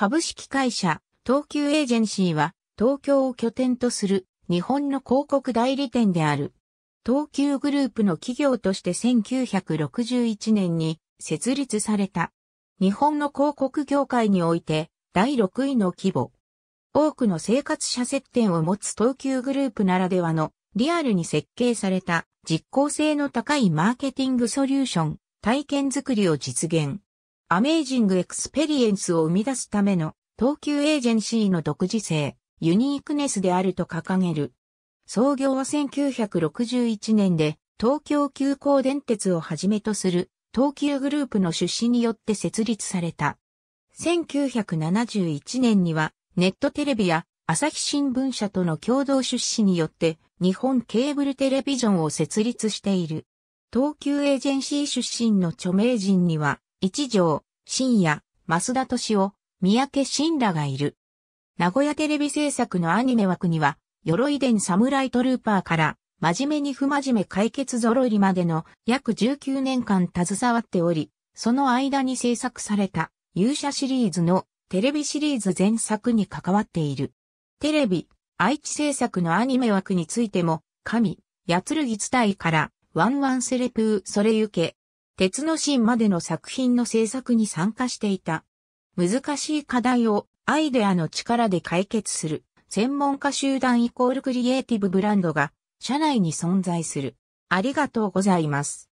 株式会社、東急エージェンシーは、東京を拠点とする日本の広告代理店である。東急グループの企業として1961年に設立された。日本の広告業界において第6位の規模。多くの生活者接点を持つ東急グループならではのリアルに設計された実効性の高いマーケティングソリューション、体験づくりを実現。アメージングエクスペリエンスを生み出すための東急エージェンシーの独自性、ユニークネスであると掲げる。創業は1961年で東京急行電鉄をはじめとする東急グループの出資によって設立された。1971年にはネットテレビや朝日新聞社との共同出資によって日本ケーブルテレビジョンを設立している。東急エージェンシー出身の著名人には一条、深夜、増田敏夫、三宅慎らがいる。名古屋テレビ制作のアニメ枠には、鎧伝サムライトルーパーから、真面目に不真面目解決揃いまでの約19年間携わっており、その間に制作された勇者シリーズのテレビシリーズ全作に関わっている。テレビ、愛知制作のアニメ枠についても、神、八剣伝いから、ワンワンセレプーそれゆけ、鉄の芯までの作品の制作に参加していた。難しい課題をアイデアの力で解決する。専門家集団イコールクリエイティブブランドが社内に存在する。ありがとうございます。